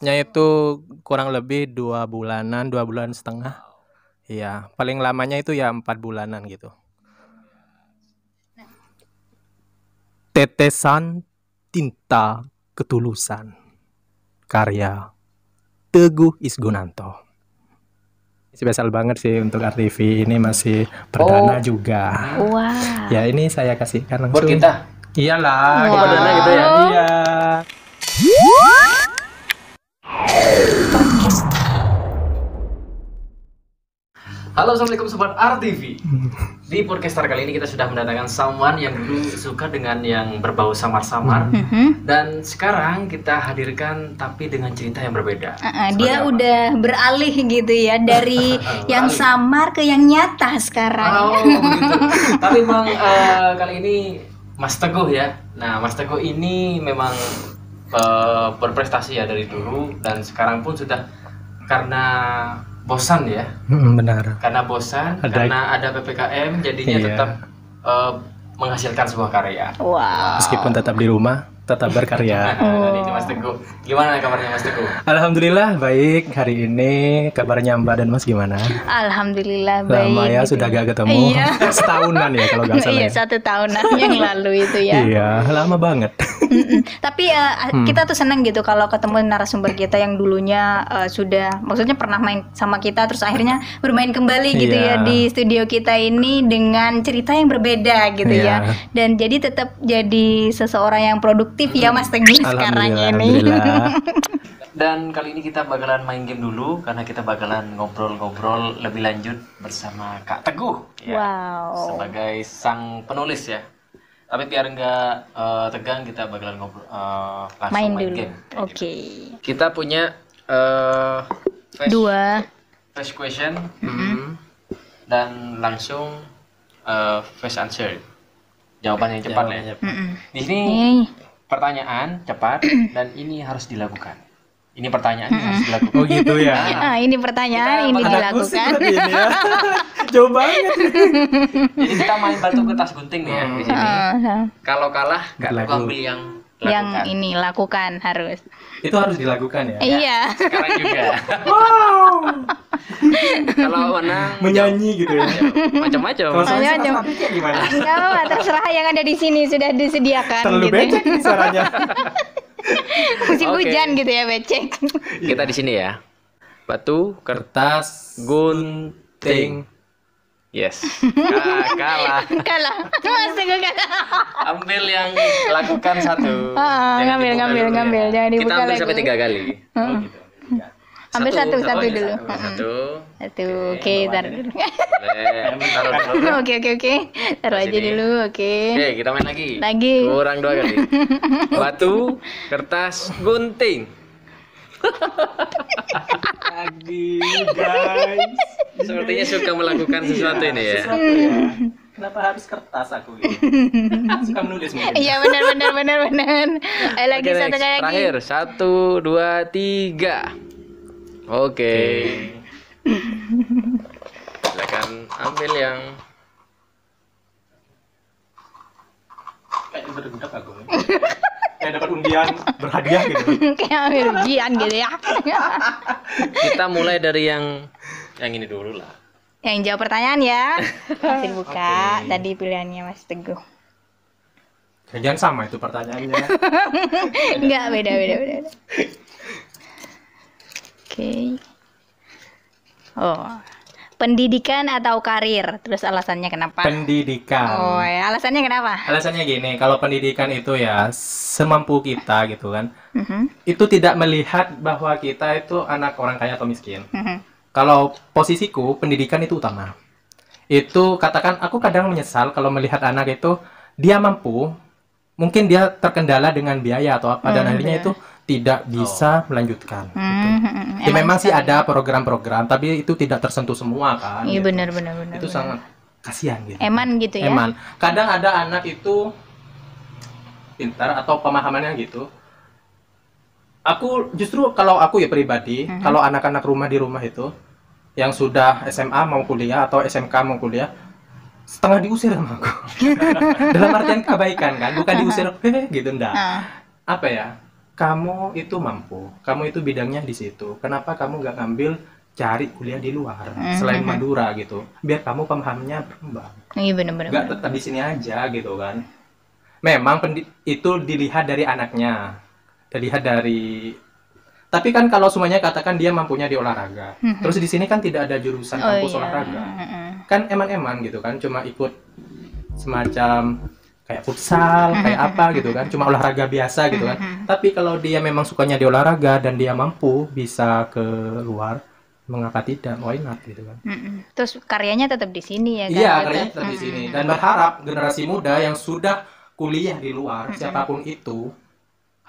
nya itu kurang lebih dua bulanan, dua bulan setengah. Iya, paling lamanya itu ya empat bulanan gitu. Tetesan tinta ketulusan karya Teguh Isgunanto. Spesial banget sih untuk RTV ini masih perdana oh. juga. Wow. Ya ini saya kasihkan langsung. Buat kita. Iyalah, wow. perdana gitu ya. Iya. Halo, assalamualaikum sobat RTV. Di podcaster kali ini kita sudah mendatangkan someone yang dulu suka dengan yang berbau samar-samar mm-hmm. dan sekarang kita hadirkan tapi dengan cerita yang berbeda. Uh-uh, dia apa? udah beralih gitu ya dari yang samar ke yang nyata sekarang. Oh, tapi memang uh, kali ini Mas Teguh ya. Nah, Mas Teguh ini memang Eh, berprestasi ya dari dulu dan sekarang pun sudah karena bosan ya benar karena bosan ada, karena ada ppkm jadinya iya. tetap uh, menghasilkan sebuah karya wow. meskipun tetap di rumah tetap berkarya. Oh. Mas Teguh. Gimana kabarnya Mas Teguh? Alhamdulillah baik hari ini. Kabarnya Mbak dan Mas gimana? Alhamdulillah baik. Lama ya gitu. sudah gak ketemu. Iya. Setahunan ya kalau nggak salah. Iya, ya. satu tahunan yang lalu itu ya. Iya, lama banget. Tapi uh, hmm. kita tuh seneng gitu kalau ketemu narasumber kita yang dulunya uh, sudah maksudnya pernah main sama kita terus akhirnya bermain kembali gitu yeah. ya iya. di studio kita ini dengan cerita yang berbeda gitu yeah. ya. Dan jadi tetap jadi seseorang yang produktif produktif ya Mas Teguh sekarang ini. Dan kali ini kita bakalan main game dulu karena kita bakalan ngobrol-ngobrol lebih lanjut bersama Kak Teguh ya. Wow. Sebagai sang penulis ya. Tapi biar enggak uh, eh, tegang kita bakalan ngobrol uh, langsung main, main game. Oke. Okay. Gitu. Kita punya uh, dua first question mm -hmm. dan langsung uh, answer. Jawaban yang cepat ya. Di sini pertanyaan cepat dan ini harus dilakukan. Ini pertanyaan harus dilakukan. Oh gitu ya. Nah, ini pertanyaan kita ini dilakukan. Coba. Ya. Jauh banget. Jadi kita main batu kertas gunting nih ya di sini. Ah, ah. Kalau kalah nggak aku ambil yang lakukan. yang ini lakukan harus itu harus dilakukan ya, iya. ya. iya sekarang juga wow kalau menang menyanyi gitu ya macam-macam macam-macam gimana nggak apa terserah yang ada di sini sudah disediakan terlalu gitu. Ya. becek suaranya musim okay. hujan gitu ya becek kita di sini ya batu kertas gunting Yes. kalah. kalah. Mas gue kalah. Ambil yang lakukan satu. Ah, ah ngambil ngambil dulu, ya. ngambil. Ya. Jangan dibuka Kita ambil sampai tiga kali. Hmm. Oh, gitu. Satu, ambil satu satu, satu dulu. Satu. Satu. satu. Oke, taruh Oke, oke, oke. Taruh aja dulu, oke. Okay. Oke, okay, kita main lagi. Lagi. Kurang dua kali. Batu, kertas, gunting lagi guys sepertinya suka melakukan sesuatu ini ya sesuatu ya kenapa harus kertas aku gitu suka menulis mungkin iya benar benar benar benar eh, lagi okay, satu kali lagi terakhir satu dua tiga oke okay. silakan ambil yang kayak bergudak aku kayak dapat undian berhadiah gitu kayak undian gitu ya kita mulai dari yang yang ini dulu lah yang jawab pertanyaan ya masih buka. okay. tadi pilihannya Mas Teguh ya, jangan sama itu pertanyaannya Enggak, beda beda beda, beda. oke okay. oh Pendidikan atau karir? Terus alasannya kenapa? Pendidikan. Oh, ya. alasannya kenapa? Alasannya gini, kalau pendidikan itu ya semampu kita gitu kan. Mm -hmm. Itu tidak melihat bahwa kita itu anak orang kaya atau miskin. Mm -hmm. Kalau posisiku, pendidikan itu utama. Itu katakan aku kadang menyesal kalau melihat anak itu dia mampu, mungkin dia terkendala dengan biaya atau apa mm, dan mm-hmm. akhirnya yeah. itu tidak oh. bisa oh. melanjutkan. Hmm, gitu. ya, memang sih ada gitu. program-program, tapi itu tidak tersentuh semua kan. Iya gitu. benar benar Itu bener. sangat kasihan gitu. Eman gitu ya. Eman. Kadang ada anak itu pintar atau pemahamannya gitu. Aku justru kalau aku ya pribadi, hmm. kalau anak-anak rumah di rumah itu yang sudah SMA mau kuliah atau SMK mau kuliah, setengah diusir sama aku dalam artian kebaikan kan bukan diusir gitu ndak ah. apa ya kamu itu mampu, kamu itu bidangnya di situ. Kenapa kamu nggak ngambil cari kuliah di luar mm-hmm. selain Madura gitu, biar kamu pemahamnya berkembang. Iya benar-benar. Gak tetap di sini aja gitu kan. Memang itu dilihat dari anaknya, dilihat dari. Tapi kan kalau semuanya katakan dia mampunya di olahraga, mm-hmm. terus di sini kan tidak ada jurusan oh kampus oh, iya. olahraga, kan eman-eman gitu kan, cuma ikut semacam kayak futsal, kayak apa gitu kan, cuma olahraga biasa gitu kan. Tapi kalau dia memang sukanya di olahraga dan dia mampu bisa keluar, mengapa tidak? Why not gitu kan. Terus karyanya tetap di sini ya kan? Iya, karyanya tetap di sini dan berharap generasi muda yang sudah kuliah di luar, siapapun itu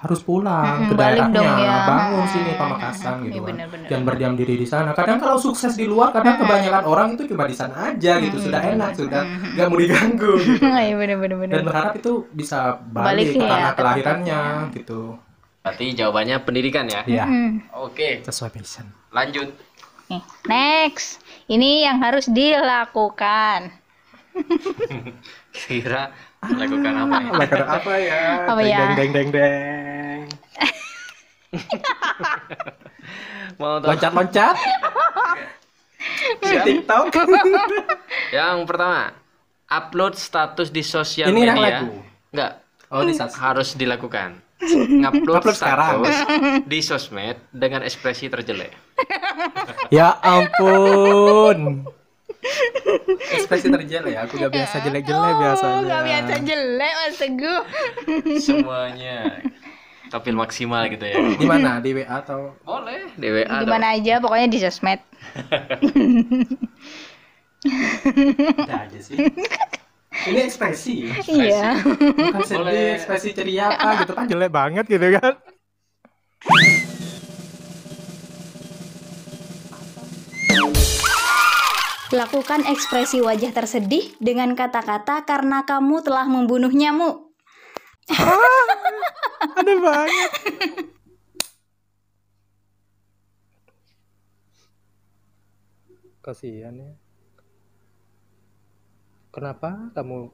harus pulang hmm, ke daerahnya, ya. bangun sini Pamekasan iya, gitu kan. Jangan berdiam diri di sana. Kadang kalau sukses di luar, kadang kebanyakan orang itu cuma di sana aja gitu, sudah bener, enak, sudah nggak mau diganggu. Gitu. Iya, bener, bener, bener. Dan berharap itu bisa balik, ke tanah ya, kelahirannya ya. gitu. Berarti jawabannya pendidikan ya? Iya. Hmm. Oke. Okay. Sesuai passion. Lanjut. next. Ini yang harus dilakukan. Kira Melakukan apa ya? Melakukan apa ya? Apa deng, ya? Deng deng deng deng. Mau loncat loncat? TikTok. yang pertama, upload status di sosial Ini media. Ini lagu. Enggak. Oh, di harus dilakukan. Ngupload Upload status sekarang. di sosmed dengan ekspresi terjelek. ya ampun. Ekspresi terjelek ya, aku gak biasa jelek-jelek oh, biasanya. Gak biasa jelek Mas Teguh. Semuanya. Tampil maksimal gitu ya. Di mana? Di WA atau? Boleh, di WA. Di mana aja pokoknya di sosmed. Udah aja sih. Ini ekspresi. Iya. Bukan sedih, ekspresi ceria apa gitu kan jelek banget gitu kan. Lakukan ekspresi wajah tersedih dengan kata-kata karena kamu telah membunuh nyamuk. Oh, ah, ada banget. Kasihan ya. Kenapa kamu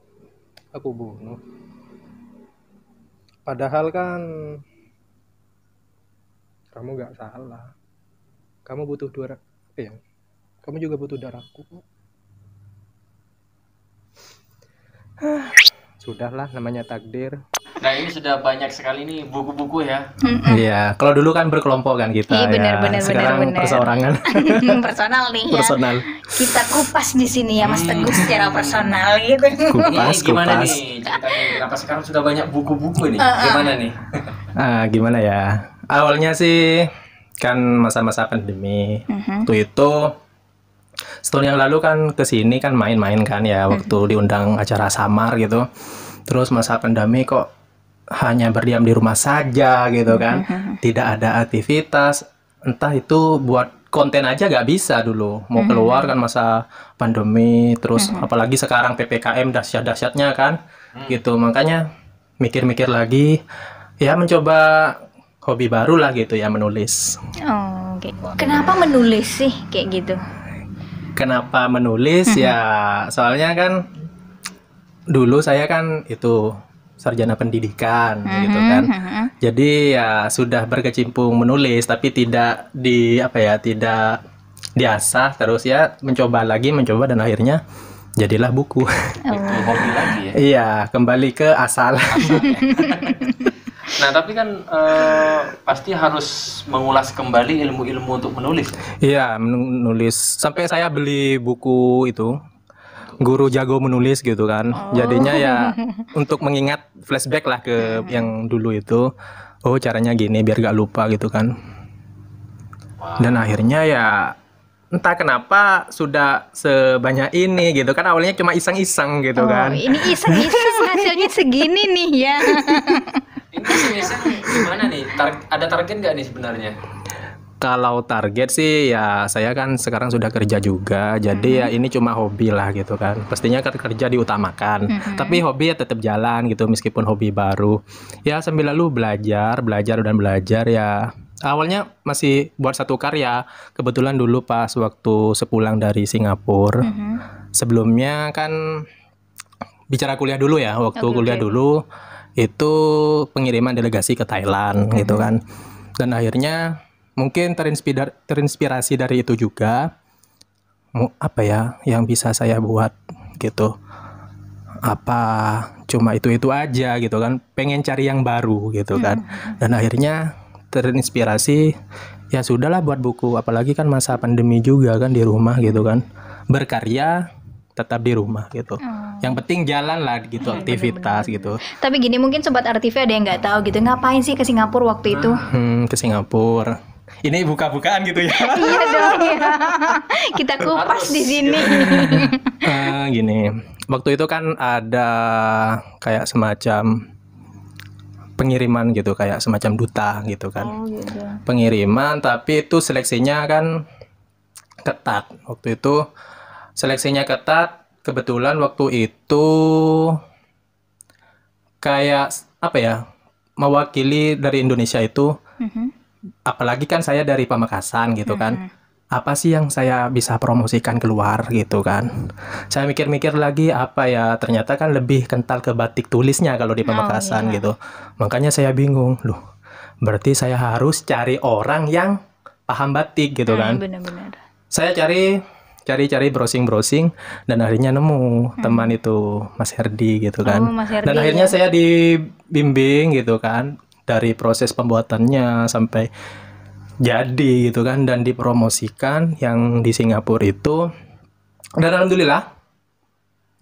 aku bunuh? Padahal kan kamu gak salah. Kamu butuh dua apa ya? Kamu juga butuh darahku. Sudahlah, namanya takdir. Nah ini sudah banyak sekali nih buku-buku ya. Iya, kalau dulu kan berkelompok kan kita. Iya ya. benar ya. benar Sekarang benar. perseorangan. personal nih ya. Personal. Kita kupas di sini ya Mas Teguh hmm. secara personal gitu. Kupas, gimana nih ceritanya? Kenapa sekarang sudah banyak buku-buku nih? Uh, uh. Gimana nih? ah, gimana ya? Awalnya sih kan masa-masa pandemi. Mm-hmm. Uh -huh. Itu itu setahun yang lalu kan ke sini kan main-main kan ya waktu diundang acara samar gitu. Terus masa pandemi kok hanya berdiam di rumah saja gitu kan. Tidak ada aktivitas entah itu buat konten aja gak bisa dulu mau keluar kan masa pandemi terus apalagi sekarang ppkm dahsyat-dahsyatnya kan mm. gitu makanya mikir-mikir lagi ya mencoba hobi baru lah gitu ya menulis. Oh, okay. Kenapa menulis sih kayak gitu? Kenapa menulis? Mm-hmm. ya soalnya kan dulu saya kan itu sarjana pendidikan gitu mm-hmm, gitu kan. Mm-hmm. Jadi ya sudah berkecimpung menulis tapi tidak di apa ya, tidak diasah terus ya mencoba lagi, mencoba dan akhirnya jadilah buku. Oh. hobi lagi ya. Iya, kembali ke asal. asal ya. Nah, tapi kan uh, pasti harus mengulas kembali ilmu-ilmu untuk menulis. Iya, menulis. Sampai saya beli buku itu, guru jago menulis gitu kan. Oh. Jadinya ya untuk mengingat flashback lah ke yang dulu itu. Oh, caranya gini biar gak lupa gitu kan. Wow. Dan akhirnya ya entah kenapa sudah sebanyak ini gitu kan awalnya cuma iseng-iseng gitu oh, kan ini iseng-iseng hasilnya segini nih ya ini iseng-iseng gimana nih Tar ada target nggak nih sebenarnya kalau target sih ya saya kan sekarang sudah kerja juga jadi ya -hmm. ya ini cuma hobi lah gitu kan pastinya kan kerja diutamakan -hmm. tapi hobi ya tetap jalan gitu meskipun hobi baru ya sambil lalu belajar belajar dan belajar ya awalnya masih buat satu karya. Kebetulan dulu pas waktu sepulang dari Singapura. Mm -hmm. Sebelumnya kan bicara kuliah dulu ya. Waktu okay, kuliah dulu itu pengiriman delegasi ke Thailand mm -hmm. gitu kan. Dan akhirnya mungkin terinspirasi, terinspirasi dari itu juga apa ya yang bisa saya buat gitu apa cuma itu itu aja gitu kan pengen cari yang baru gitu kan mm-hmm. dan akhirnya terinspirasi ya sudahlah buat buku apalagi kan masa pandemi juga kan di rumah gitu kan berkarya tetap di rumah gitu. Hmm. Yang penting jalan lah gitu iya, iya, aktivitas bener -bener. gitu. Tapi gini mungkin sobat RTV ada yang nggak tahu gitu ngapain sih ke Singapura waktu itu? Hmm, ke Singapura. Ini buka-bukaan gitu ya? iya dong ya. Kita kupas di sini. uh, gini, waktu itu kan ada kayak semacam pengiriman gitu kayak semacam duta gitu kan oh, gitu. pengiriman tapi itu seleksinya kan ketat waktu itu seleksinya ketat kebetulan waktu itu kayak apa ya mewakili dari Indonesia itu mm -hmm. apalagi kan saya dari Pamekasan gitu mm -hmm. kan mm-hmm apa sih yang saya bisa promosikan keluar gitu kan saya mikir-mikir lagi apa ya ternyata kan lebih kental ke batik tulisnya kalau di Pamekasan oh, iya. gitu makanya saya bingung loh berarti saya harus cari orang yang paham batik gitu hmm, kan bener -bener. saya cari cari-cari browsing-browsing dan akhirnya nemu hmm. teman itu Mas Herdi gitu kan oh, Herdi, dan akhirnya ya. saya dibimbing gitu kan dari proses pembuatannya sampai jadi gitu kan dan dipromosikan yang di Singapura itu dan alhamdulillah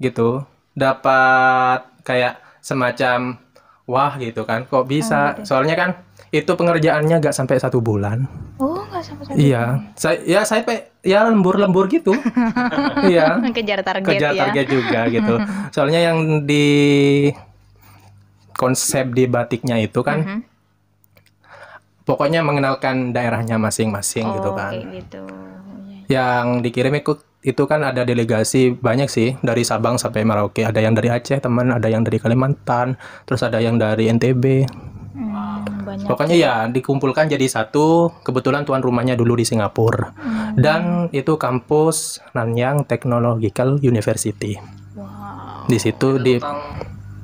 gitu dapat kayak semacam wah gitu kan kok bisa soalnya kan itu pengerjaannya gak sampai satu bulan oh gak sampai satu iya. bulan. iya saya ya saya ya lembur lembur gitu iya kejar target kejar ya. target juga gitu soalnya yang di konsep di batiknya itu kan uh mm-hmm. -huh pokoknya mengenalkan daerahnya masing-masing gitu oh, gitu kan. Kayak gitu. Yang dikirim ikut itu kan ada delegasi banyak sih dari Sabang sampai Merauke. Ada yang dari Aceh teman, ada yang dari Kalimantan, terus ada yang dari NTB. Hmm, banyak Pokoknya ya dikumpulkan jadi satu. Kebetulan tuan rumahnya dulu di Singapura hmm. dan itu kampus Nanyang Technological University. Wow. Di situ di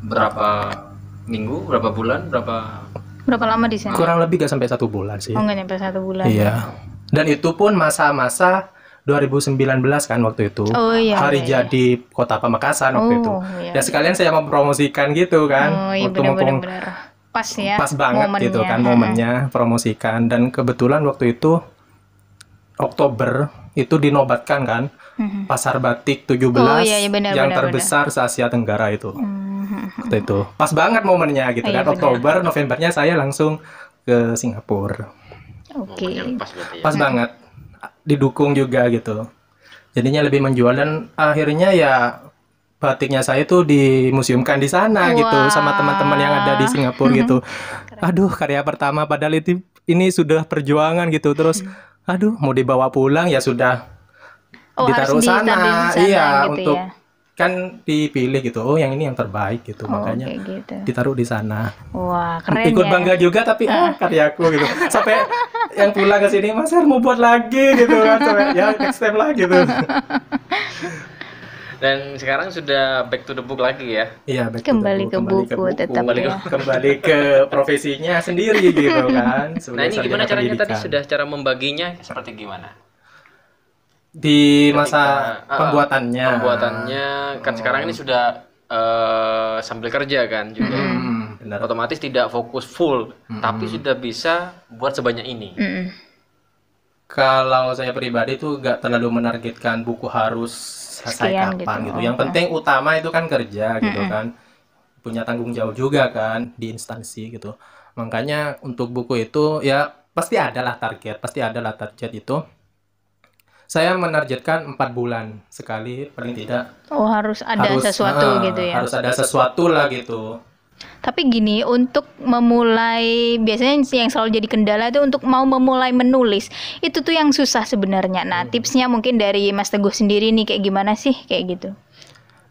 berapa minggu, berapa bulan, berapa Berapa lama di sana? Kurang lebih gak sampai satu bulan sih. Oh, gak sampai satu bulan. Iya. Dan itu pun masa-masa 2019 kan waktu itu. Oh iya, iya. Hari iya, jadi Kota Pamekasan waktu itu. Oh, iya, ya sekalian iya. saya mempromosikan gitu kan. Oh iya benar-benar. Pas ya. Pas banget momennya. gitu kan momennya promosikan dan kebetulan waktu itu Oktober itu dinobatkan kan mm-hmm. pasar batik 17 oh, iya, iya, benar, yang benar, terbesar benar. se Asia Tenggara itu mm-hmm. itu pas banget momennya gitu oh, kan iya, Oktober Novembernya saya langsung ke Singapura oke okay. pas, ya. pas nah. banget didukung juga gitu jadinya lebih menjual dan akhirnya ya batiknya saya tuh dimuseumkan di sana gitu Wah. gitu sama teman-teman yang ada di Singapura mhm. gitu aduh karya pertama padahal itu ini sudah perjuangan gitu terus mm-hmm aduh mau dibawa pulang ya sudah oh, ditaruh harus sana. sana iya gitu ya. untuk ya? kan dipilih gitu oh yang ini yang terbaik gitu oh, makanya okay, gitu. ditaruh di sana wah keren ikut ya? bangga juga tapi ah karyaku gitu sampai yang pulang ke sini mas mau buat lagi gitu kan sampai ya next time lah gitu Dan sekarang sudah back to the book lagi ya? Iya, back kembali to the book, ke buku, kembali ke buku, tetap kembali ya. Ke, profesinya sendiri gitu kan. Nah ini gimana caranya pendidikan. tadi sudah cara membaginya seperti gimana? Di masa pembuatannya. Ah, ah, pembuatannya. Pembuatannya kan oh. sekarang ini oh. sudah uh, sambil kerja kan juga. Hmm, hmm, hmm, benar. Otomatis tidak fokus full, hmm. tapi hmm. sudah bisa buat sebanyak ini. Hmm. Kalau saya pribadi tuh nggak terlalu menargetkan buku harus selesai gitu. kapan gitu. gitu. Yang okay. Iya. penting utama itu kan kerja mm -hmm. gitu kan. Punya tanggung jawab juga kan di instansi gitu. Makanya untuk buku itu ya pasti ada lah target, pasti ada lah target itu. Saya menargetkan empat bulan sekali paling tidak. Oh harus ada harus, sesuatu uh, gitu ya. Harus ada sesuatu lah gitu. Tapi gini, untuk memulai biasanya yang selalu jadi kendala itu untuk mau memulai menulis. Itu tuh yang susah sebenarnya. Nah, hmm. tipsnya mungkin dari Mas Teguh sendiri nih kayak gimana sih kayak gitu.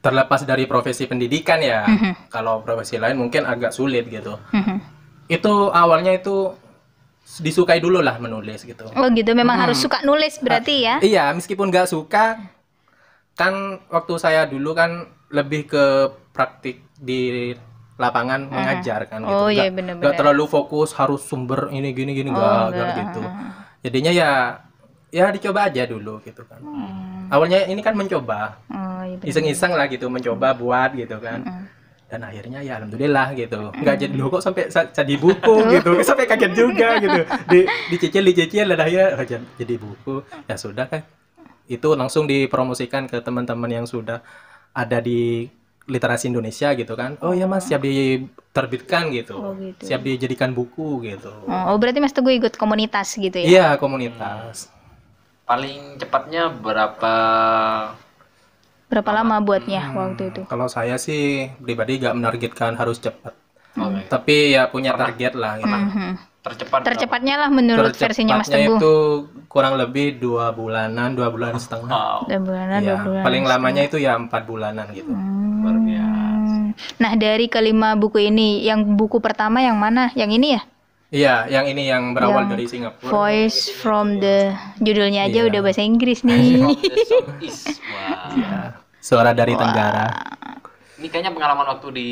Terlepas dari profesi pendidikan ya. Hmm. Kalau profesi lain mungkin agak sulit gitu. Hmm. Itu awalnya itu disukai dulu lah menulis gitu. Oh gitu, memang hmm. harus suka nulis berarti ya? Ah, iya, meskipun nggak suka kan waktu saya dulu kan lebih ke praktik di lapangan uh eh. mengajar kan gitu. Oh iya bener-bener. Gak terlalu fokus harus sumber ini gini gini oh, enggak, oh, gak gitu. Jadinya ya ya dicoba aja dulu gitu kan. Hmm. Awalnya ini kan mencoba. Oh, iya Iseng-iseng lah gitu mencoba hmm. buat gitu kan. Hmm. Dan akhirnya ya alhamdulillah gitu. Enggak hmm. jadi loh kok sampai jadi buku gitu. Sampai kaget juga gitu. Di dicicil dicicil dan akhirnya oh, jadi buku. Ya sudah kan. Itu langsung dipromosikan ke teman-teman yang sudah ada di literasi Indonesia gitu kan oh iya mas oh. siap diterbitkan gitu, oh, gitu. siap dijadikan buku gitu oh, oh berarti mas teguh ikut komunitas gitu ya iya komunitas hmm. paling cepatnya berapa berapa lama buatnya hmm, waktu itu kalau saya sih pribadi gak menargetkan harus cepat hmm. tapi ya punya target lah gitu. Mm tercepat tercepatnya lah menurut tercepatnya versinya Mas Teguh itu kurang lebih dua bulanan dua bulan setengah oh. dua bulanan ya, dua bulan paling setengah. lamanya itu ya empat bulanan gitu hmm. luar biasa nah dari kelima buku ini yang buku pertama yang mana yang ini ya iya yang ini yang berawal yang dari Singapura Voice from the judulnya aja yeah. udah bahasa Inggris nih wow. yeah. Iya, suara dari wow. Tenggara ini kayaknya pengalaman waktu di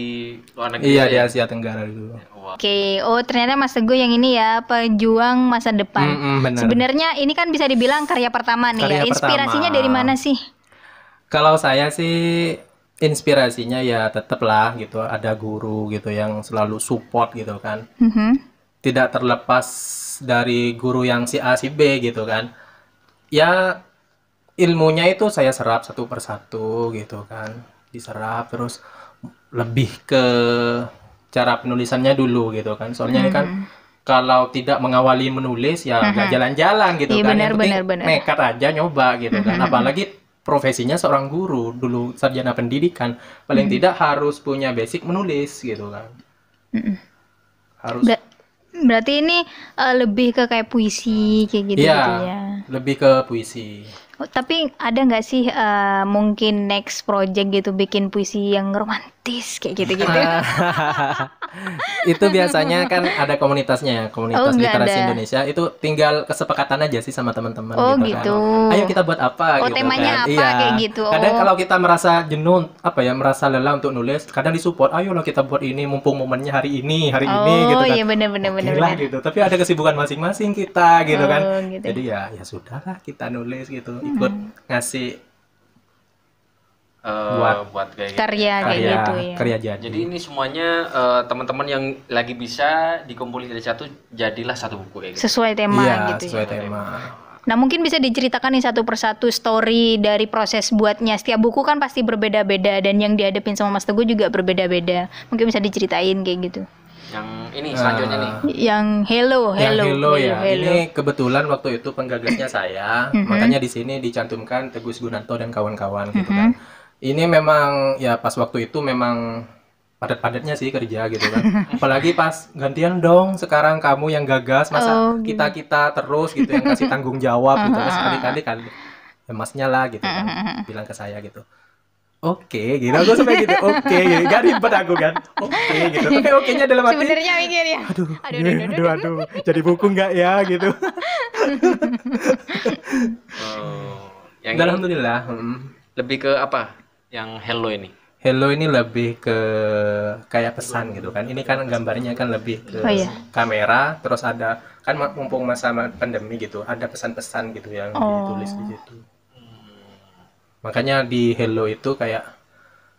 luar negeri. Iya, ya, di ya? Asia Tenggara dulu. Iya, Oke, oh ternyata Mas Teguh yang ini ya pejuang masa depan. Mm -mm, Sebenarnya ini kan bisa dibilang karya pertama nih ya. karya ya. Inspirasinya pertama. dari mana sih? Kalau saya sih inspirasinya ya tetap lah gitu ada guru gitu yang selalu support gitu kan mm -hmm. tidak terlepas dari guru yang si A si B gitu kan ya ilmunya itu saya serap satu persatu gitu kan diserap terus lebih ke cara penulisannya dulu gitu kan soalnya mm -hmm. kan kalau tidak mengawali menulis ya jalan-jalan mm -hmm. jalan-jalan gitu yeah, kan bener, penting bener, bener. nekat aja nyoba gitu mm -hmm. kan apalagi profesinya seorang guru dulu sarjana pendidikan paling mm -hmm. tidak harus punya basic menulis gitu kan mm -hmm. harus Ber berarti ini uh, lebih ke kayak puisi kayak gitu, ya, gitu ya lebih ke puisi Oh, tapi ada nggak sih uh, mungkin next project gitu bikin puisi yang romantis kayak gitu-gitu? itu biasanya kan ada komunitasnya, ya, komunitas oh, literasi ada. Indonesia itu tinggal kesepakatan aja sih sama teman-teman oh, gitu. Kan. gitu. Kan. Ayo kita buat apa oh, gitu temanya kan. apa iya. kayak gitu. Oh. Kadang kalau kita merasa jenuh apa ya, merasa lelah untuk nulis, kadang disupport, ayo lo kita buat ini mumpung momennya hari ini, hari oh, ini gitu kan. Oh iya benar-benar benar. gitu. Tapi ada kesibukan masing-masing kita gitu oh, kan. Gitu. Jadi ya ya sudahlah kita nulis gitu ikut hmm. ngasih uh, buat buat kayak karya gitu. karya kayak gitu ya. Karya jadi. Jadi ini semuanya uh, teman-teman yang lagi bisa dikumpulin dari satu jadilah satu buku ya. Gitu. Sesuai tema iya, gitu ya, gitu sesuai ya. tema. Nah mungkin bisa diceritakan nih satu persatu story dari proses buatnya Setiap buku kan pasti berbeda-beda Dan yang dihadapin sama Mas Teguh juga berbeda-beda Mungkin bisa diceritain kayak gitu yang ini eh, selanjutnya uh, nih yang hello hello yang hello, ya hello. ini kebetulan waktu itu penggagasnya saya mm-hmm. makanya di sini dicantumkan Teguh Gunanto dan kawan-kawan gitu kan mm-hmm. ini memang ya pas waktu itu memang padat-padatnya sih kerja gitu kan apalagi pas gantian dong sekarang kamu yang gagas masa oh, gitu. kita kita terus gitu yang kasih tanggung jawab gitu kan sekali-kali kan ya lah gitu kan mm-hmm. bilang ke saya gitu oke okay, gitu aku sampai gitu oke okay, gitu. gak ribet aku kan oke okay, gitu tapi oke nya dalam hati sebenarnya mikir ya aduh aduh aduh, aduh, aduh, aduh. jadi buku nggak ya gitu oh, yang ini, alhamdulillah hmm. lebih ke apa yang hello ini Hello ini lebih ke kayak pesan gitu kan. Ini kan gambarnya kan lebih ke oh, iya. kamera, terus ada kan mumpung masa pandemi gitu, ada pesan-pesan gitu yang oh. ditulis di situ makanya di Hello itu kayak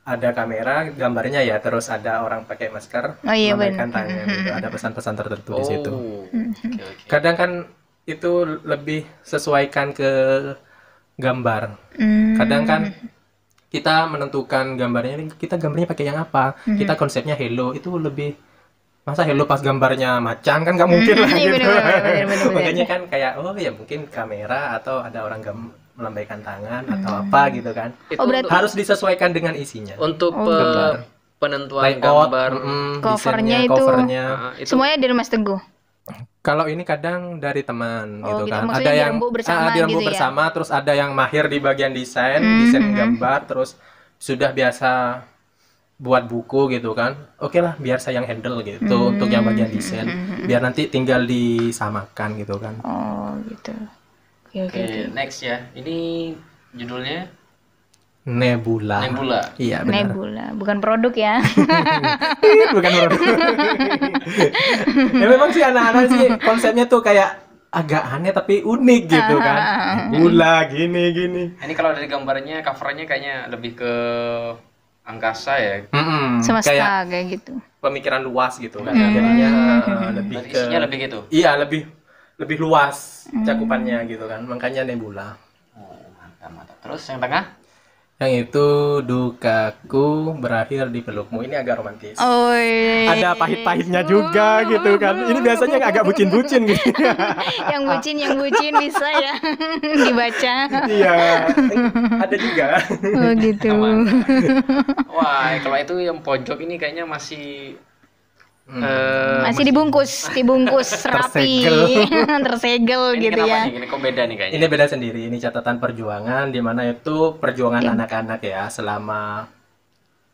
ada kamera gambarnya ya terus ada orang pakai masker oh, iya, tanya mm-hmm. gitu. ada pesan-pesan tertentu oh. di situ okay, oh, okay. kadang kan itu lebih sesuaikan ke gambar mm. kadang kan kita menentukan gambarnya kita gambarnya pakai yang apa mm kita konsepnya hello itu lebih masa hello pas gambarnya macan kan nggak mungkin mm-hmm. lah iya, gitu makanya kan kayak oh ya mungkin kamera atau ada orang gambar melambaikan tangan hmm. atau apa gitu kan oh, berarti... harus disesuaikan dengan isinya untuk oh. penentuan Layout, gambar mm, covernya itu, covernya. Ah, itu semuanya di rumah Teguh kalau ini kadang dari teman oh, gitu, gitu. kan Maksudnya ada yang ah, bersama, ah, gitu ya? bersama ya? terus ada yang mahir di bagian desain hmm desain hmm, hmm. gambar terus sudah biasa buat buku gitu kan oke okay lah biar saya yang handle gitu hmm untuk yang bagian hmm, desain biar nanti tinggal disamakan gitu kan oh gitu oke okay, next ya ini judulnya Nebula. Nebula. Iya benar. Nebula, bukan produk ya. bukan produk. ya memang sih anak-anak sih konsepnya tuh kayak agak aneh tapi unik gitu kan. Nebula gini gini. Ini kalau dari gambarnya covernya kayaknya lebih ke angkasa ya. Mm -hmm. Semesta kayak, kayak gitu. Pemikiran luas gitu kan. Mm -hmm. lebih ke isinya lebih gitu. Iya, lebih lebih luas hmm. cakupannya hmm. gitu kan makanya nebula oh, mantap, mantap. terus yang tengah yang itu dukaku berakhir di pelukmu ini agak romantis. Oh, ada pahit-pahitnya juga gitu kan. Ini biasanya agak bucin-bucin gitu. yang bucin, yang bucin bisa ya dibaca. Iya, ada juga. Oh gitu. Wah, kalau itu yang pojok ini kayaknya masih Hmm. Eh, masih dibungkus, dibungkus rapi, tersegel, tersegel ini gitu ya. Ini kok beda nih kayaknya. Ini beda sendiri. Ini catatan perjuangan di mana itu perjuangan iya. anak-anak ya. tercurahkan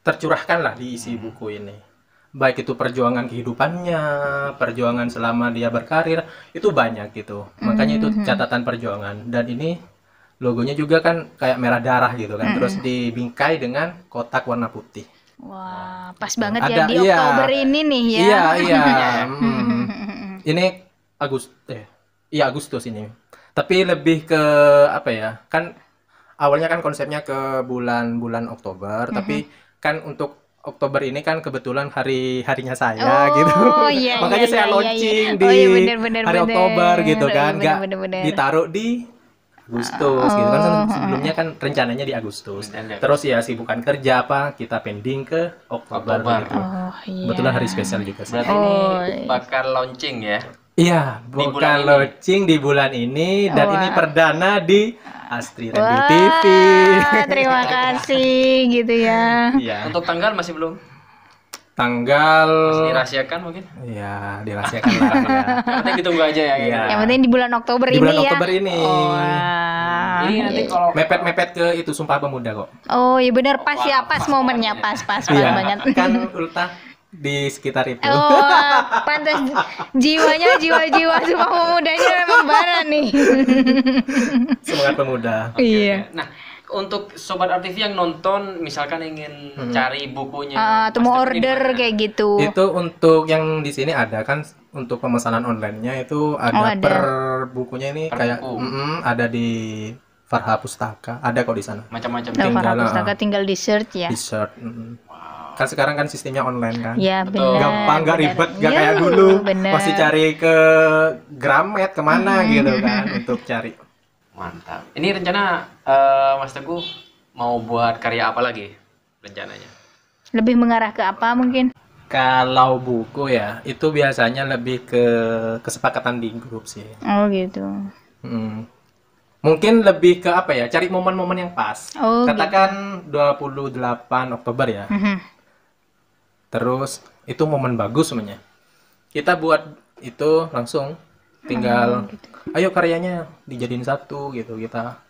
tercurahkan lah isi hmm. buku ini. Baik itu perjuangan kehidupannya, perjuangan selama dia berkarir, itu banyak gitu. Makanya itu hmm. catatan perjuangan dan ini logonya juga kan kayak merah darah gitu kan. Hmm. Terus dibingkai dengan kotak warna putih. Wah, pas banget ya ada, ya di iya, Oktober ini nih ya. Iya, iya. hmm. Ini Agustus eh iya Agustus ini. Tapi lebih ke apa ya? Kan awalnya kan konsepnya ke bulan-bulan Oktober, mm -hmm. tapi kan untuk Oktober ini kan kebetulan hari harinya saya oh, gitu. Oh Iya, Makanya iya, saya iya, iya, iya. launching iya. di oh, iya, bener, bener, hari bener. Oktober gitu oh, kan. Iya, bener, bener, bener. ditaruh di Agustus oh. gitu kan oh, sebelumnya oh, kan oh. rencananya di Agustus terus ya sibukan kerja apa kita pending ke Oktober, Oktober. Gitu. Oh, iya. betulan hari spesial juga sih berarti oh, ini iya. bakal launching ya Iya, bukan launching di bulan ini dan ini perdana di Astri Review TV. Terima kasih gitu ya. Iya. Untuk tanggal masih belum? tanggal Mas dirahasiakan mungkin iya dirahasiakan lah ya. nanti ditunggu aja ya, ya. yang penting di bulan Oktober di bulan ini ya. Oktober ya ini oh, wow. ini nanti kalau mepet mepet ke itu sumpah pemuda kok oh iya benar pas wow, ya pas, pas momennya ya. pas pas pas ya. banget kan ultah di sekitar itu. Oh, pantas jiwanya jiwa-jiwa sumpah pemudanya memang bara nih. Semangat pemuda. Okay, iya. Okay. Nah, untuk sobat artis yang nonton misalkan ingin hmm. cari bukunya uh, atau mau order dimana? kayak gitu itu untuk yang di sini ada kan untuk pemesanan onlinenya itu ada, oh, ada. per bukunya ini per kayak buku. mm -mm, ada di Farha Pustaka ada kok di sana macam-macam nah, tinggal Farha Pustaka uh, tinggal di search ya di search mm -mm. kan sekarang kan sistemnya online kan ya, bener, gampang gak ribet gak ya, kayak dulu bener. masih cari ke Gramet kemana gitu kan untuk cari Mantap. Ini rencana uh, Mas Teguh mau buat karya apa lagi rencananya? Lebih mengarah ke apa mungkin? Kalau buku ya, itu biasanya lebih ke kesepakatan di grup sih. Oh gitu. Hmm. Mungkin lebih ke apa ya? Cari momen-momen yang pas. Oh, gitu. Katakan gitu. 28 Oktober ya. Mm-hmm. Terus itu momen bagus sebenarnya. Kita buat itu langsung tinggal hmm, gitu. ayo karyanya dijadiin satu gitu kita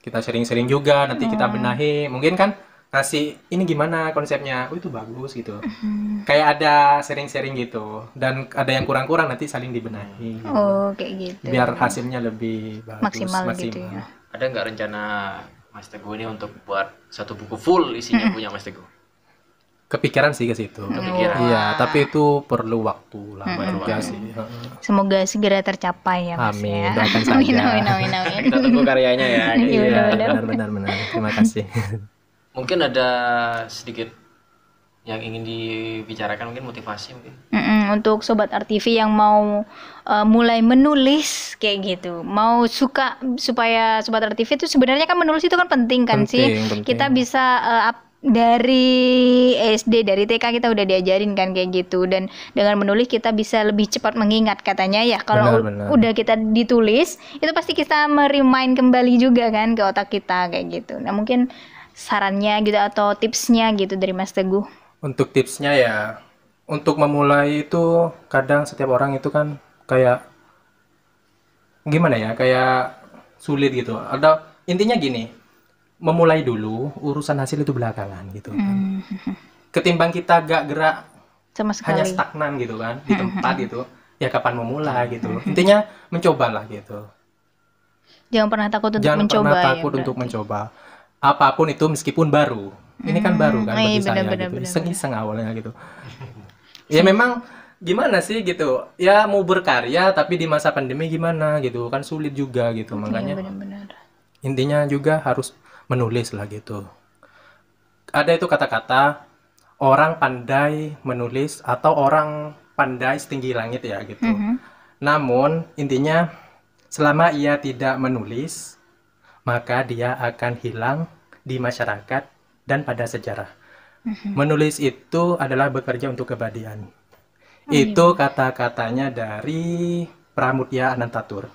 kita sering-sering juga nanti hmm. kita benahi mungkin kan kasih ini gimana konsepnya oh itu bagus gitu hmm. kayak ada sering-sering gitu dan ada yang kurang-kurang nanti saling dibenahi gitu. oh kayak gitu biar hasilnya lebih bagus maksimal, maksimal. gitu ya ada nggak rencana Mas Teguh ini untuk buat satu buku full isinya hmm. punya Mas Teguh kepikiran sih ke situ. Hmm, kepikiran. Iya, tapi itu perlu waktu lama hmm. juga hmm. sih. Semoga segera tercapai ya Mas amin. ya. Doakan saja. amin, amin, amin, amin. Kita tunggu karyanya ya. iya, iya benar, benar, benar. Terima kasih. mungkin ada sedikit yang ingin dibicarakan mungkin motivasi mungkin. Mm-mm, untuk sobat RTV yang mau uh, mulai menulis kayak gitu, mau suka supaya sobat RTV itu sebenarnya kan menulis itu kan penting kan penting, sih. Penting. Kita bisa uh, dari SD dari TK kita udah diajarin kan kayak gitu dan dengan menulis kita bisa lebih cepat mengingat katanya ya kalau udah kita ditulis itu pasti kita merimain kembali juga kan ke otak kita kayak gitu nah mungkin sarannya gitu atau tipsnya gitu dari Mas Teguh untuk tipsnya ya untuk memulai itu kadang setiap orang itu kan kayak gimana ya kayak sulit gitu ada intinya gini memulai dulu urusan hasil itu belakangan gitu kan. Hmm. Ketimbang kita gak gerak sama hanya stagnan gitu kan di hmm. tempat gitu ya kapan memulai gitu hmm. intinya mencoba lah gitu jangan pernah takut untuk jangan mencoba pernah ya, takut ya, untuk mencoba apapun itu meskipun baru ini kan baru hmm. kan iya, bagi iya, saya gitu iseng-iseng awalnya gitu ya memang gimana sih gitu ya mau berkarya tapi di masa pandemi gimana gitu kan sulit juga gitu iya, makanya ya, intinya juga harus menulis lah gitu. Ada itu kata-kata orang pandai menulis atau orang pandai setinggi langit ya gitu. Mm -hmm. Namun intinya selama ia tidak menulis maka dia akan hilang di masyarakat dan pada sejarah. Mm -hmm. Menulis itu adalah bekerja untuk kebadian. Oh, iya. itu iya. kata-katanya dari Pramudya Anantatur.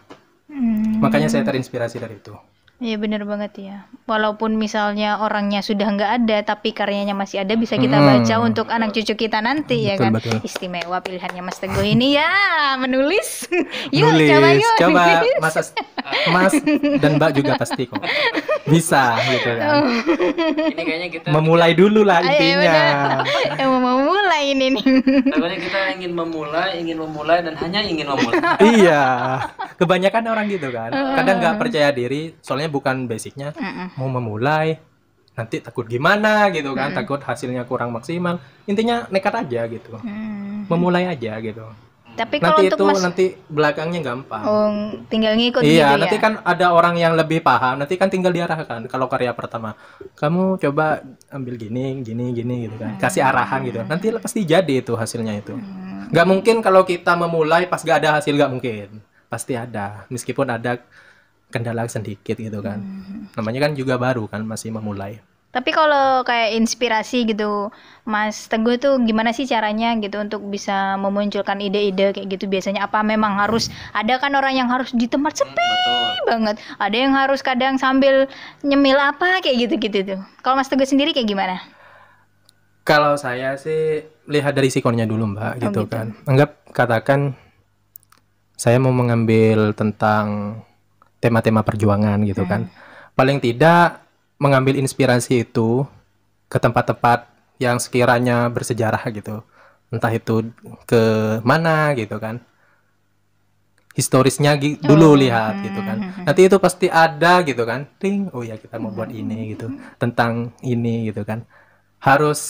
Mm. Makanya saya terinspirasi dari itu. Iya bener banget ya. Walaupun misalnya orangnya sudah nggak ada, tapi karyanya masih ada, bisa kita hmm. baca untuk anak cucu kita nanti ya betul, ya kan. Betul. Istimewa pilihannya Mas Teguh ini ya menulis. yuk coba yuk. Coba Mas, Mas dan Mbak juga pasti kok bisa gitu kan. Oh. ini kayaknya kita memulai dulu lah iya, intinya. Iya, Yang mau memulai ini nih. Takutnya kita ingin memulai, ingin memulai dan hanya ingin memulai. iya. Kebanyakan orang gitu kan. Oh. Kadang nggak percaya diri, soalnya bukan basicnya mau memulai nanti takut gimana gitu kan, takut hasilnya kurang maksimal. Intinya nekat aja gitu. Hmm. Memulai aja gitu. Tapi kalau nanti untuk itu mas... nanti belakangnya gampang. um, tinggal ngikut iya, gitu ya. nanti kan ada orang yang lebih paham, nanti kan tinggal diarahkan. Kalau karya pertama, kamu coba ambil gini, gini, gini gitu kan. Kasih arahan gitu. Hmm. Nanti pasti jadi itu hasilnya itu. Hmm. Nggak hmm. mungkin kalau kita memulai pas gak ada hasil nggak mungkin. Pasti ada, meskipun ada kendala sedikit gitu kan. Hmm. Namanya kan juga baru kan, masih memulai. Tapi kalau kayak inspirasi gitu, Mas Teguh tuh gimana sih caranya gitu untuk bisa memunculkan ide-ide kayak gitu? Biasanya apa memang harus ada kan orang yang harus di tempat hmm, sepi hmm, banget, ada yang harus kadang sambil nyemil apa kayak gitu-gitu tuh. Kalau Mas Teguh sendiri kayak gimana? Kalau saya sih lihat dari sikonnya dulu Mbak oh, gitu, gitu kan. Anggap katakan saya mau mengambil tentang tema-tema perjuangan gitu hmm. kan. Paling tidak mengambil inspirasi itu ke tempat-tempat yang sekiranya bersejarah gitu. Entah itu ke mana gitu kan. Historisnya dulu oh. lihat hmm, gitu hmm, kan. Hmm. Nanti itu pasti ada gitu kan. Ting, oh ya kita mau buat ini gitu. Tentang ini gitu kan. Harus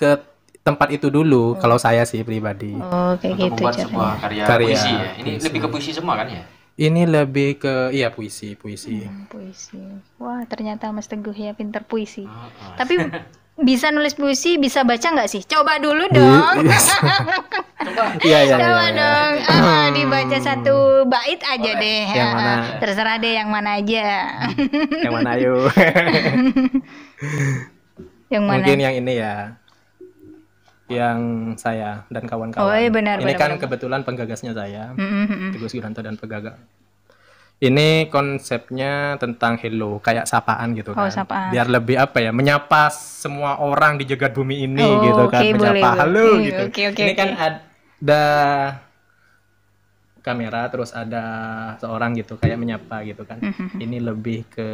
ke tempat itu dulu kalau saya sih pribadi. Oh, kayak Untuk gitu membuat sebuah karya, karya puisi ya. Ini puisi. lebih ke puisi semua kan ya? Ini lebih ke iya puisi, puisi. Hmm, puisi. Wah, ternyata Mas Teguh ya pinter puisi. Oh, oh. Tapi bisa nulis puisi, bisa baca nggak sih? Coba dulu dong. Iya. Coba. Iya, iya, Coba ya, dong. Ya. Ah, hmm. dibaca satu bait aja Oleh. deh. Yang ah, mana? Terserah deh yang mana aja. Hmm. yang mana yuk? yang mana? Mungkin yang ini ya yang saya dan kawan-kawan. Oh iya benar. Ini benar, kan benar. kebetulan penggagasnya saya, mm-hmm. Teguh Suranto dan penggagas. Ini konsepnya tentang hello, kayak sapaan gitu oh, kan. sapaan. Biar lebih apa ya, menyapa semua orang di jagad bumi ini oh, gitu kan, okay, menyapa boleh, halo okay, gitu. Okay, okay, ini okay. kan ada kamera terus ada seorang gitu kayak menyapa gitu kan. Mm-hmm. Ini lebih ke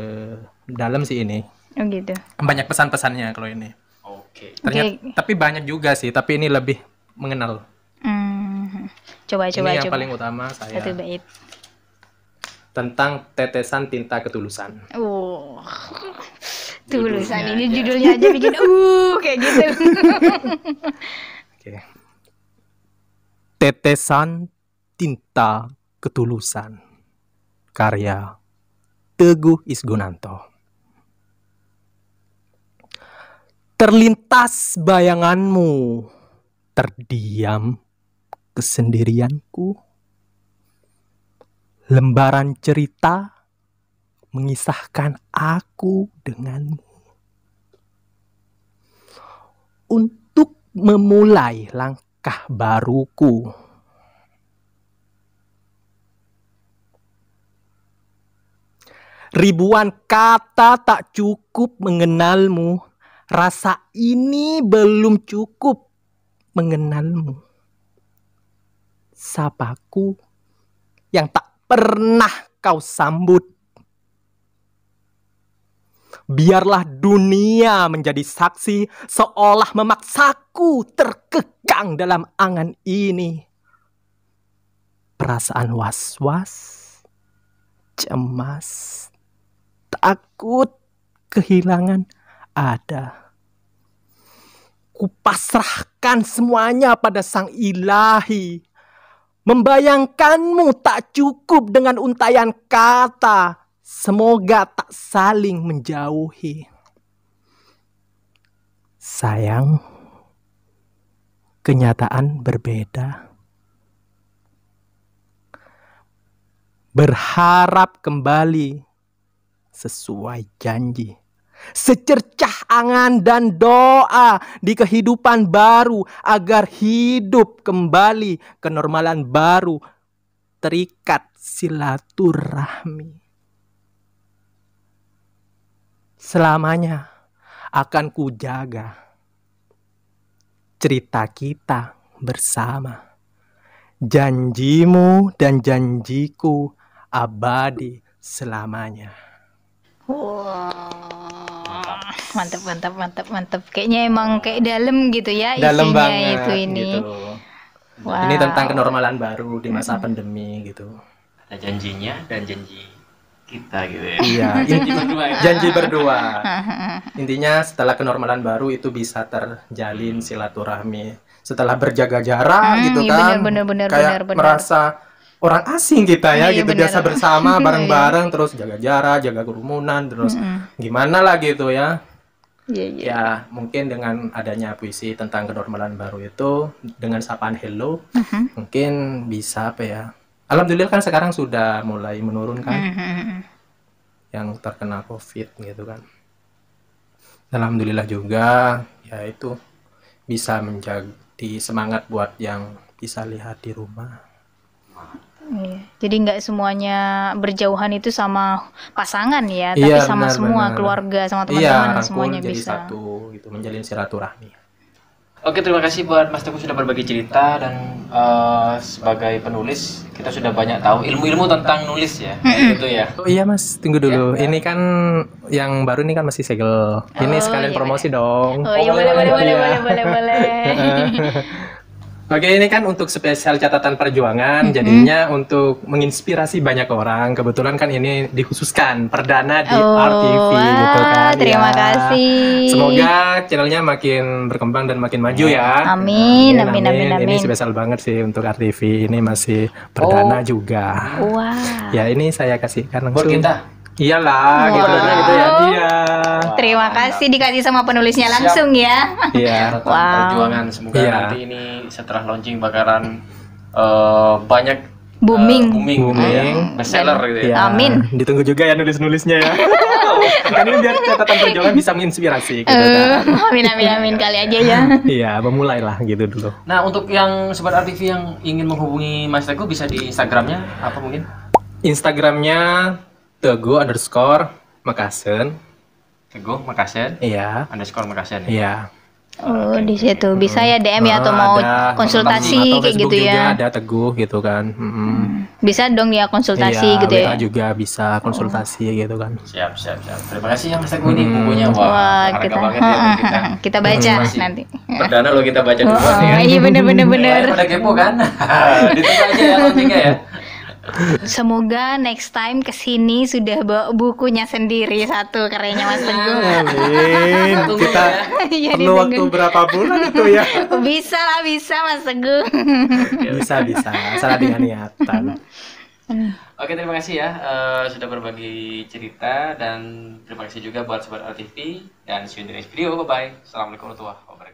dalam sih ini. Oh gitu. Banyak pesan-pesannya kalau ini. Oke. Okay. Ternyata okay. tapi banyak juga sih, tapi ini lebih mengenal. Hmm. Coba coba ini yang coba. paling utama saya. Satu bait. Tentang tetesan tinta ketulusan. Oh. Tulusan ini aja. judulnya aja bikin uh kayak gitu. Oke. Okay. Tetesan tinta ketulusan. Karya Teguh Isgunanto. Terlintas bayanganmu, terdiam kesendirianku. Lembaran cerita mengisahkan aku denganmu. Untuk memulai langkah baruku. Ribuan kata tak cukup mengenalmu rasa ini belum cukup mengenalmu. Sapaku yang tak pernah kau sambut. Biarlah dunia menjadi saksi seolah memaksaku terkekang dalam angan ini. Perasaan was-was, cemas, takut kehilangan ada. Kupasrahkan semuanya pada sang ilahi. Membayangkanmu tak cukup dengan untayan kata. Semoga tak saling menjauhi. Sayang, kenyataan berbeda. Berharap kembali sesuai janji secercah angan dan doa di kehidupan baru agar hidup kembali kenormalan baru terikat silaturahmi selamanya akan kujaga cerita kita bersama janjimu dan janjiku abadi selamanya wow mantep mantep mantep mantep kayaknya emang kayak dalam gitu ya dalam isinya banget, itu ini gitu. wow. ini tentang kenormalan baru di masa hmm. pandemi gitu ada janjinya dan janji kita gitu ya iya janji berdua ya. janji berdua intinya setelah kenormalan baru itu bisa terjalin silaturahmi setelah berjaga jarak hmm, gitu iya, kan bener, bener, kayak bener, bener. merasa orang asing kita ya iya, gitu bener. biasa bersama iya, iya. bareng-bareng terus jaga jarak jaga kerumunan terus mm -hmm. gimana lah gitu ya Yeah, yeah. Ya, mungkin dengan adanya puisi tentang kenormalan baru itu dengan sapaan hello, uh mm-hmm. -huh. mungkin bisa apa ya? Alhamdulillah kan sekarang sudah mulai menurun kan. Uh mm-hmm. -huh. Yang terkena Covid gitu kan. Alhamdulillah juga ya itu bisa menjadi semangat buat yang bisa lihat di rumah. Iya. Jadi nggak semuanya berjauhan itu sama pasangan ya, tapi iya, sama benar, semua benar. keluarga, sama iya, teman-teman iya, semuanya jadi bisa. satu gitu, menjalin silaturahmi. Oke, terima kasih buat Mas Teguh sudah berbagi cerita dan uh, sebagai penulis kita sudah banyak tahu ilmu-ilmu tentang nulis ya, itu ya. Oh iya Mas, tunggu dulu. Ya, ini kan yang baru ini kan masih segel. Ini oh, sekalian iya, promosi iya. dong. Oh, iya, oh boleh, boleh, boleh, boleh, boleh, boleh, boleh. Oke, ini kan untuk spesial catatan perjuangan, mm -hmm. jadinya untuk menginspirasi banyak orang. Kebetulan kan ini dikhususkan perdana di oh, RTV gitu kan. Terima ya. kasih. Semoga channelnya makin berkembang dan makin maju ya. Amin, amin, amin, amin. amin. Ini spesial banget sih untuk RTV. Ini masih perdana oh. juga. Wah. Ya, ini saya kasihkan langsung. Buat kita iyalah wow. gitu, nah, gitu ya dia. Terima kasih dikasih sama penulisnya langsung ya. Iya. iya wow. Perjuangan semoga ya. nanti ini setelah launching bakaran uh, banyak booming. Uh, eh, booming, booming. Gitu ya. bestseller gitu ya. ya. Amin. Ditunggu juga ya nulis-nulisnya ya. kan ini biar catatan perjuangan bisa menginspirasi gitu uh, Amin amin amin kali aja ya. Iya, memulailah gitu dulu. Nah, untuk yang sobat RTV yang ingin menghubungi Mas Teguh bisa di Instagramnya apa mungkin? Instagramnya Teguh underscore Makassar. Teguh Makassar. Iya. Underscore Makassar. Ya? Iya. Oh, okay. di situ bisa ya DM ya nah, atau mau ada konsultasi kayak gitu ya. ada teguh gitu kan. Hmm. Bisa dong ya konsultasi iya, gitu ya. juga bisa konsultasi oh. gitu kan. Siap, siap, siap. Terima kasih yang Mas ini hmm. bukunya. Wah, Wah kita, banget ya, kita kita baca hmm. nanti. Perdana lo kita baca dulu oh, ya. Iya bener bener bener. pada kepo kan? Ditunggu aja ya nantinya ya. Semoga next time kesini sudah bawa bukunya sendiri satu kerennya Mas Teguh. Amin. Kita ya, perlu iya, waktu berapa bulan itu ya? bisa lah bisa Mas Teguh. bisa bisa. Salah dengan niatan. Oke terima kasih ya uh, sudah berbagi cerita dan terima kasih juga buat sobat RTV dan see you in the next video bye bye assalamualaikum warahmatullahi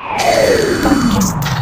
wabarakatuh.